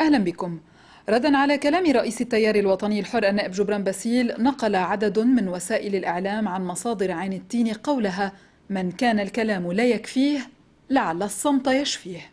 أهلا بكم ردا على كلام رئيس التيار الوطني الحر النائب جبران باسيل نقل عدد من وسائل الإعلام عن مصادر عين التين قولها من كان الكلام لا يكفيه لعل الصمت يشفيه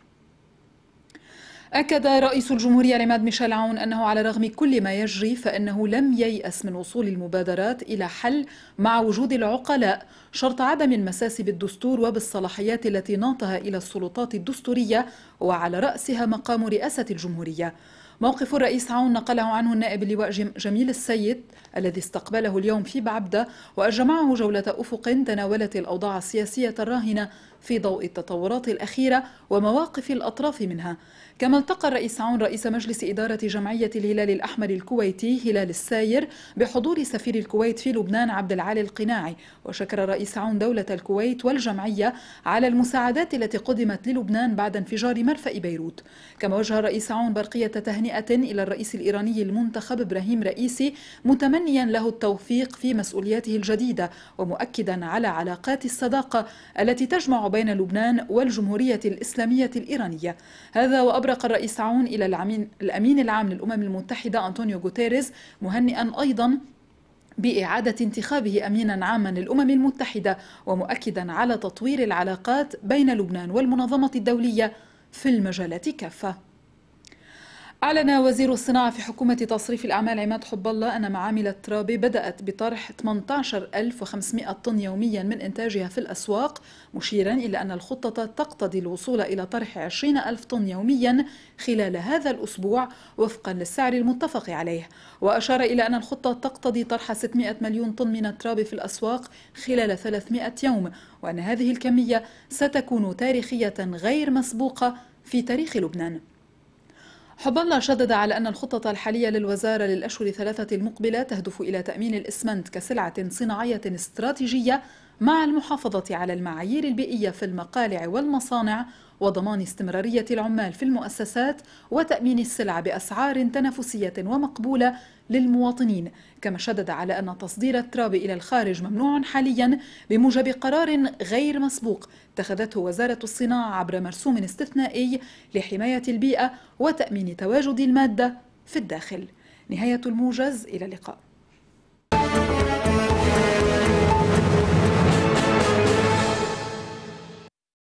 أكد رئيس الجمهورية عماد ميشيل عون أنه على رغم كل ما يجري فإنه لم ييأس من وصول المبادرات إلى حل مع وجود العقلاء شرط عدم المساس بالدستور وبالصلاحيات التي ناطها إلى السلطات الدستورية وعلى رأسها مقام رئاسة الجمهورية موقف الرئيس عون نقله عنه النائب اللواء جميل السيد الذي استقبله اليوم في بعبدة وأجمعه جولة أفق تناولت الأوضاع السياسية الراهنة في ضوء التطورات الأخيرة ومواقف الأطراف منها كما التقى الرئيس عون رئيس مجلس إدارة جمعية الهلال الأحمر الكويتي هلال الساير بحضور سفير الكويت في لبنان عبد العالي القناعي وشكر الرئيس عون دولة الكويت والجمعية على المساعدات التي قدمت للبنان بعد انفجار مرفأ بيروت كما وجه الرئيس عون برقية تهنئة إلى الرئيس الإيراني المنتخب إبراهيم رئيسي متمنيا له التوفيق في مسؤولياته الجديدة ومؤكدا على علاقات الصداقة التي تجمع وبين لبنان والجمهورية الإسلامية الإيرانية هذا وأبرق الرئيس عون إلى الأمين العام للأمم المتحدة أنطونيو غوتيريز مهنئا أيضا بإعادة انتخابه أمينا عاما للأمم المتحدة ومؤكدا على تطوير العلاقات بين لبنان والمنظمة الدولية في المجالات كافة أعلن وزير الصناعة في حكومة تصريف الأعمال عماد حب الله أن معامل الترابي بدأت بطرح 18500 طن يوميا من إنتاجها في الأسواق مشيرا إلى أن الخطة تقتضي الوصول إلى طرح 20000 طن يوميا خلال هذا الأسبوع وفقا للسعر المتفق عليه وأشار إلى أن الخطة تقتضي طرح 600 مليون طن من التراب في الأسواق خلال 300 يوم وأن هذه الكمية ستكون تاريخية غير مسبوقة في تاريخ لبنان حب الله شدد على أن الخطة الحالية للوزارة للأشهر الثلاثة المقبلة تهدف إلى تأمين الإسمنت كسلعة صناعية استراتيجية مع المحافظة على المعايير البيئية في المقالع والمصانع وضمان استمرارية العمال في المؤسسات وتأمين السلع بأسعار تنافسية ومقبولة للمواطنين كما شدد على أن تصدير التراب إلى الخارج ممنوع حاليا بموجب قرار غير مسبوق اتخذته وزارة الصناعة عبر مرسوم استثنائي لحماية البيئة وتأمين تواجد المادة في الداخل نهاية الموجز إلى اللقاء